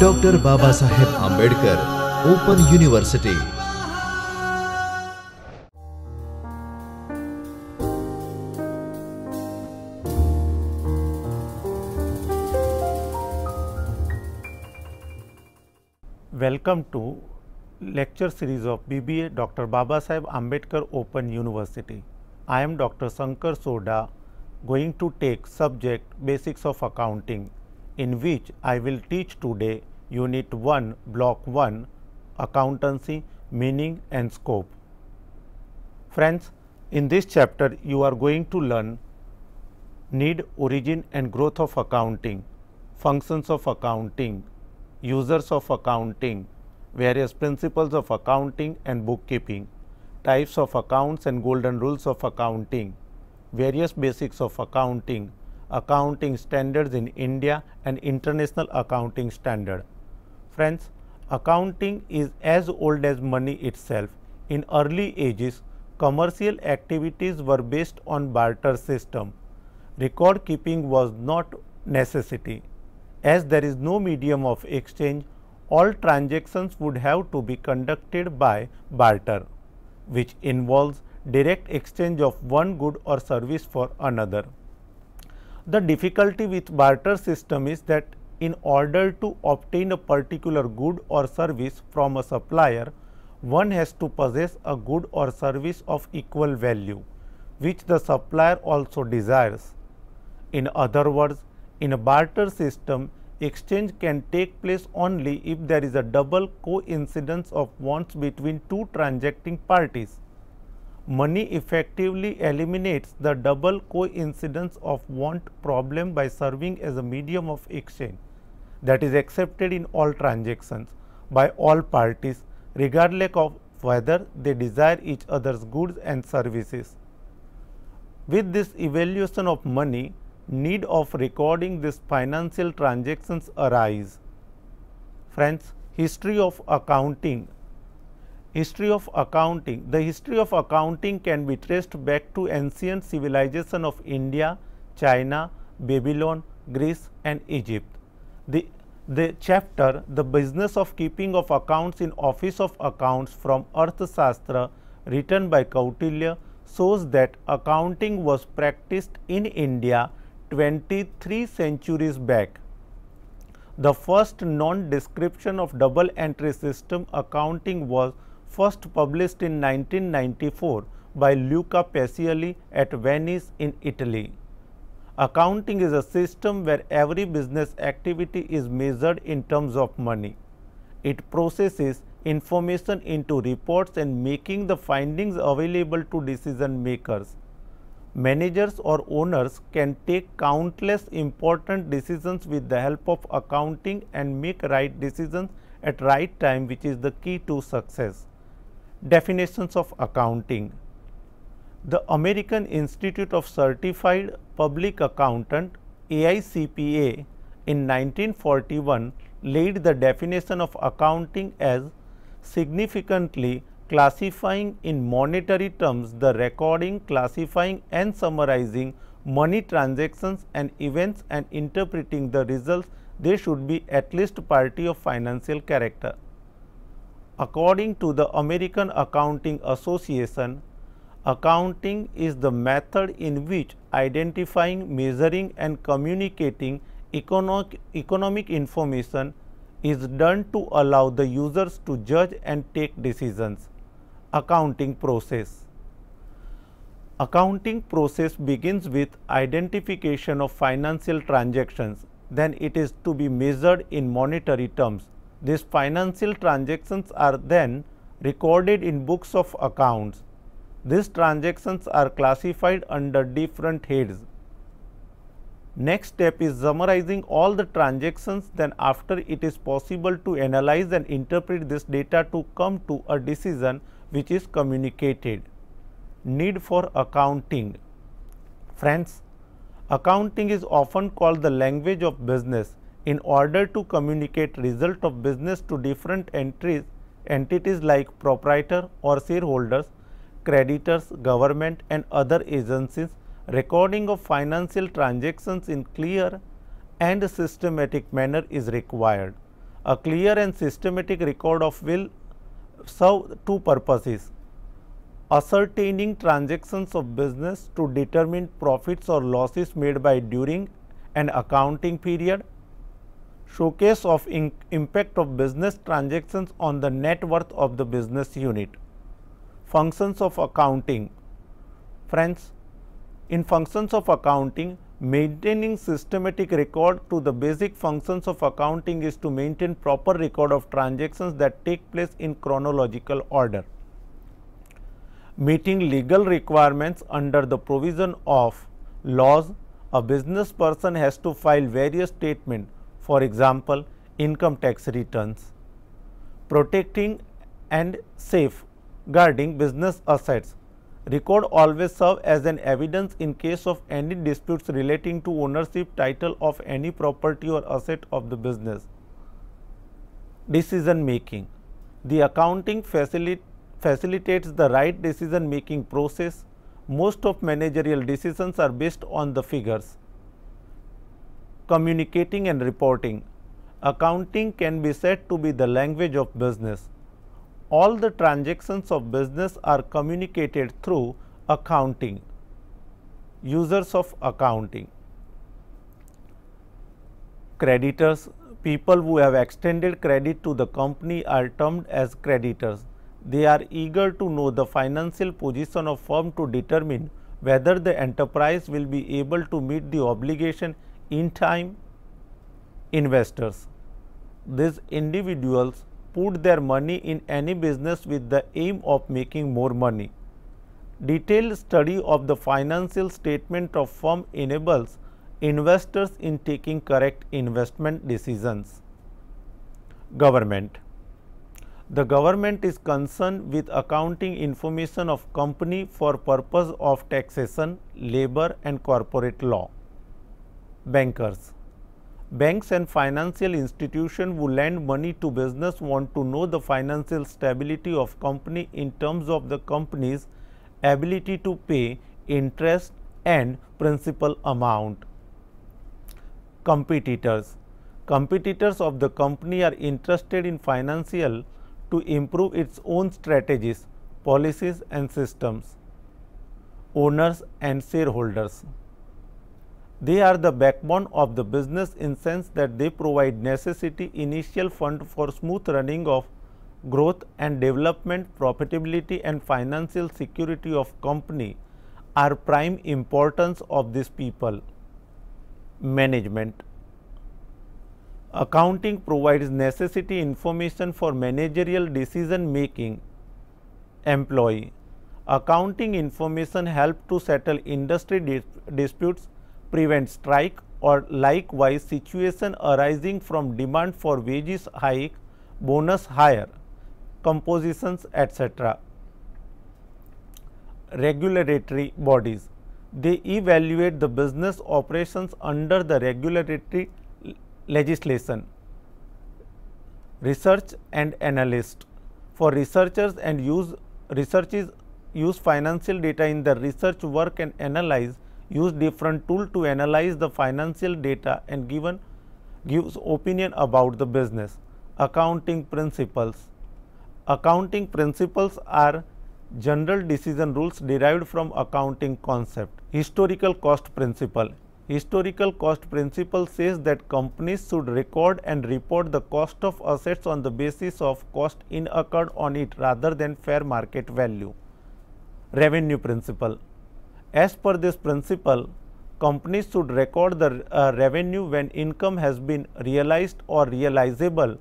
Doctor Baba Saheb Ambedkar open university welcome to lecture series of BBA doctor Baba Saheb Ambedkar open university I am doctor Shankar Soda going to take subject basics of accounting in which I will teach today unit 1 block 1 accountancy meaning and scope. Friends, in this chapter you are going to learn need origin and growth of accounting, functions of accounting, users of accounting, various principles of accounting and bookkeeping, types of accounts and golden rules of accounting, various basics of accounting, accounting standards in India and international accounting standard. Friends, accounting is as old as money itself. In early ages, commercial activities were based on barter system. Record keeping was not necessity. As there is no medium of exchange, all transactions would have to be conducted by barter, which involves direct exchange of one good or service for another. The difficulty with barter system is that in order to obtain a particular good or service from a supplier, one has to possess a good or service of equal value, which the supplier also desires. In other words, in a barter system, exchange can take place only if there is a double coincidence of wants between two transacting parties money effectively eliminates the double coincidence of want problem by serving as a medium of exchange that is accepted in all transactions by all parties regardless of whether they desire each other's goods and services. With this evaluation of money, need of recording these financial transactions arise. Friends, history of accounting History of accounting. The history of accounting can be traced back to ancient civilization of India, China, Babylon, Greece and Egypt. The, the chapter The Business of Keeping of Accounts in Office of Accounts from Arthashastra written by Kautilya shows that accounting was practiced in India 23 centuries back. The first known description of double entry system accounting was first published in 1994 by Luca Pacioli at Venice in Italy. Accounting is a system where every business activity is measured in terms of money. It processes information into reports and making the findings available to decision makers. Managers or owners can take countless important decisions with the help of accounting and make right decisions at right time which is the key to success. Definitions of accounting. The American Institute of Certified Public Accountant AICPA in 1941 laid the definition of accounting as significantly classifying in monetary terms the recording, classifying and summarizing money transactions and events and interpreting the results they should be at least party of financial character. According to the American Accounting Association, accounting is the method in which identifying, measuring and communicating economic, economic information is done to allow the users to judge and take decisions. Accounting process Accounting process begins with identification of financial transactions, then it is to be measured in monetary terms these financial transactions are then recorded in books of accounts. These transactions are classified under different heads. Next step is summarizing all the transactions then after it is possible to analyze and interpret this data to come to a decision which is communicated. Need for accounting Friends, accounting is often called the language of business in order to communicate result of business to different entries, entities like proprietor or shareholders, creditors, government and other agencies, recording of financial transactions in clear and systematic manner is required. A clear and systematic record of will serve two purposes ascertaining transactions of business to determine profits or losses made by during an accounting period showcase of impact of business transactions on the net worth of the business unit. Functions of accounting Friends, in functions of accounting, maintaining systematic record to the basic functions of accounting is to maintain proper record of transactions that take place in chronological order. Meeting legal requirements under the provision of laws, a business person has to file various statements for example, income tax returns, protecting and safeguarding business assets. Record always serve as an evidence in case of any disputes relating to ownership title of any property or asset of the business. Decision making. The accounting facilitates the right decision making process. Most of managerial decisions are based on the figures communicating and reporting. Accounting can be said to be the language of business. All the transactions of business are communicated through accounting, users of accounting. Creditors, people who have extended credit to the company are termed as creditors. They are eager to know the financial position of firm to determine whether the enterprise will be able to meet the obligation in time, investors, these individuals put their money in any business with the aim of making more money. Detailed study of the financial statement of firm enables investors in taking correct investment decisions. Government The government is concerned with accounting information of company for purpose of taxation, labor and corporate law bankers. Banks and financial institutions who lend money to business want to know the financial stability of company in terms of the company's ability to pay interest and principal amount. Competitors Competitors of the company are interested in financial to improve its own strategies, policies and systems. Owners and shareholders they are the backbone of the business in sense that they provide necessity initial fund for smooth running of growth and development, profitability and financial security of company are prime importance of these people. Management Accounting provides necessity information for managerial decision making. Employee Accounting information help to settle industry dis disputes prevent strike or likewise situation arising from demand for wages hike, bonus higher, compositions etc. Regulatory bodies. They evaluate the business operations under the regulatory legislation. Research and analyst. For researchers and use researches use financial data in their research work and analyze Use different tool to analyze the financial data and given gives opinion about the business. Accounting principles. Accounting principles are general decision rules derived from accounting concept. Historical cost principle. Historical cost principle says that companies should record and report the cost of assets on the basis of cost incurred on it rather than fair market value. Revenue principle. As per this principle, companies should record the uh, revenue when income has been realized or realizable,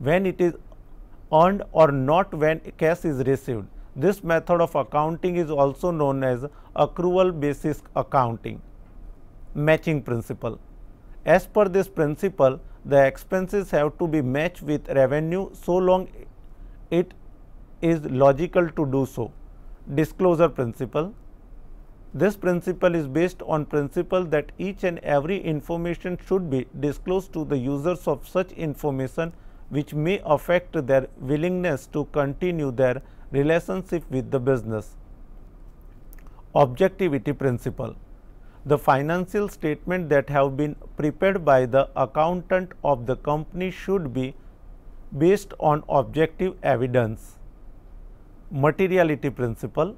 when it is earned or not when cash is received. This method of accounting is also known as accrual basis accounting. Matching principle. As per this principle, the expenses have to be matched with revenue so long it is logical to do so. Disclosure principle this principle is based on principle that each and every information should be disclosed to the users of such information which may affect their willingness to continue their relationship with the business. Objectivity principle the financial statement that have been prepared by the accountant of the company should be based on objective evidence. Materiality principle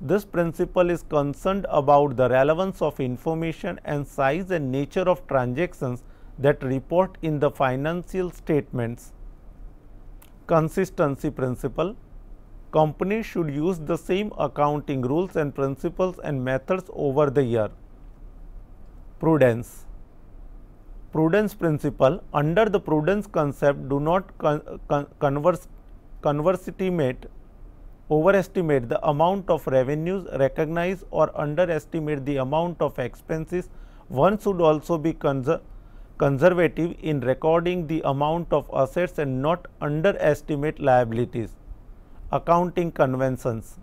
this principle is concerned about the relevance of information and size and nature of transactions that report in the financial statements. Consistency principle Companies should use the same accounting rules and principles and methods over the year. Prudence prudence principle under the prudence concept do not con, con converse, conversitimate overestimate the amount of revenues recognized or underestimate the amount of expenses. One should also be conser conservative in recording the amount of assets and not underestimate liabilities. Accounting conventions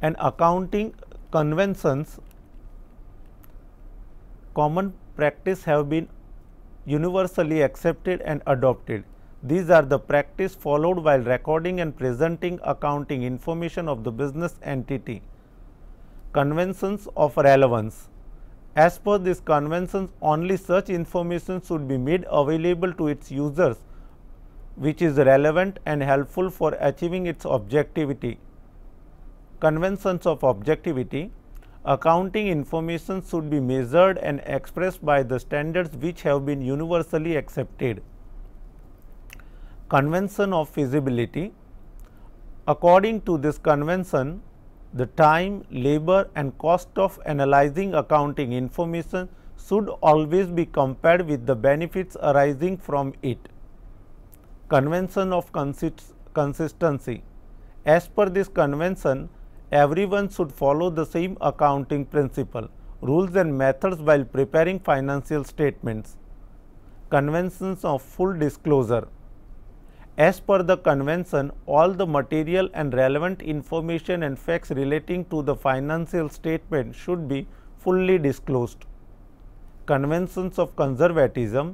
and accounting conventions common practice have been universally accepted and adopted. These are the practice followed while recording and presenting accounting information of the business entity. Conventions of relevance. As per these conventions, only such information should be made available to its users which is relevant and helpful for achieving its objectivity. Conventions of objectivity accounting information should be measured and expressed by the standards which have been universally accepted convention of feasibility. According to this convention, the time, labor and cost of analyzing accounting information should always be compared with the benefits arising from it. Convention of consist consistency. As per this convention, everyone should follow the same accounting principle, rules and methods while preparing financial statements. Conventions of full disclosure. As per the convention, all the material and relevant information and facts relating to the financial statement should be fully disclosed. Conventions of conservatism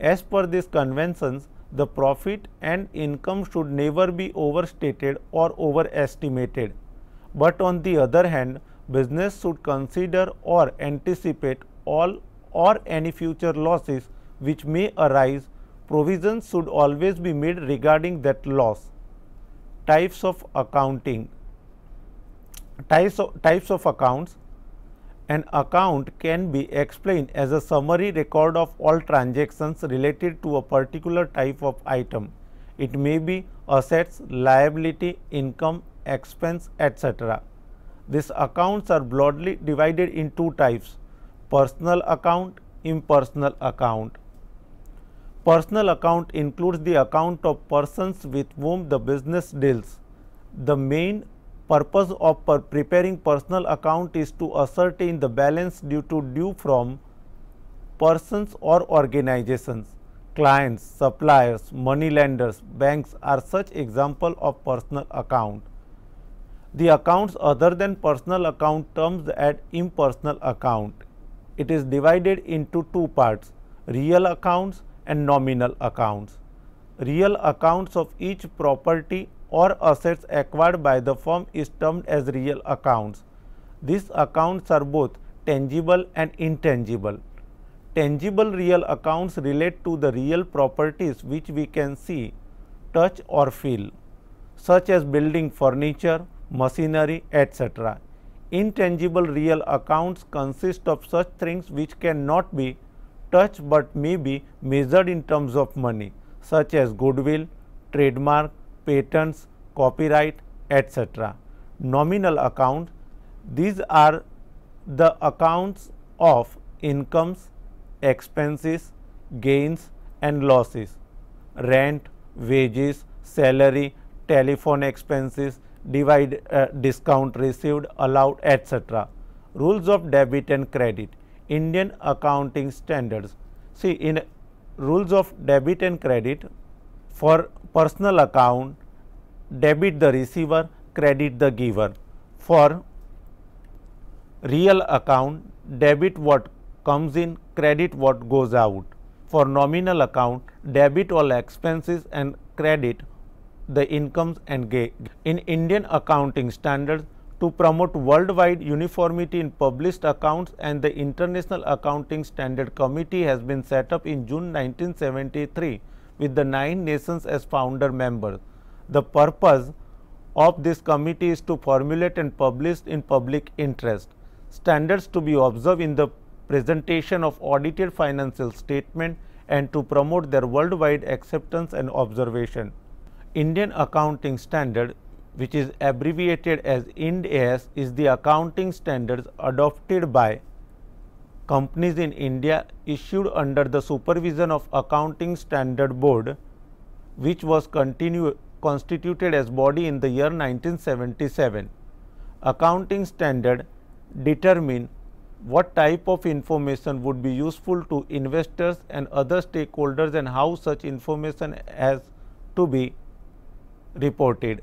As per these conventions, the profit and income should never be overstated or overestimated. But on the other hand, business should consider or anticipate all or any future losses which may arise provisions should always be made regarding that loss. Types of accounting types of, types of accounts an account can be explained as a summary record of all transactions related to a particular type of item. It may be assets, liability, income, expense, etc. These accounts are broadly divided in two types, personal account, impersonal account. Personal account includes the account of persons with whom the business deals. The main purpose of per preparing personal account is to ascertain the balance due to due from persons or organizations. Clients, suppliers, money lenders, banks are such example of personal account. The accounts other than personal account terms at impersonal account. It is divided into two parts, real accounts and nominal accounts. Real accounts of each property or assets acquired by the firm is termed as real accounts. These accounts are both tangible and intangible. Tangible real accounts relate to the real properties which we can see, touch or feel, such as building furniture, machinery, etc. Intangible real accounts consist of such things which cannot be touch but may be measured in terms of money such as goodwill, trademark, patents, copyright, etc. Nominal account these are the accounts of incomes, expenses, gains and losses, rent, wages, salary, telephone expenses, divide uh, discount received allowed etc. Rules of debit and credit Indian accounting standards. See in rules of debit and credit for personal account debit the receiver, credit the giver. For real account debit what comes in, credit what goes out. For nominal account debit all expenses and credit the incomes and gain. In Indian accounting standards to promote worldwide uniformity in published accounts and the International Accounting Standard Committee has been set up in June 1973 with the nine nations as founder members. The purpose of this committee is to formulate and publish in public interest standards to be observed in the presentation of audited financial statement and to promote their worldwide acceptance and observation. Indian Accounting Standard which is abbreviated as Ind AS is the accounting standards adopted by companies in India issued under the supervision of Accounting Standard Board which was constituted as body in the year 1977. Accounting standard determine what type of information would be useful to investors and other stakeholders and how such information has to be reported.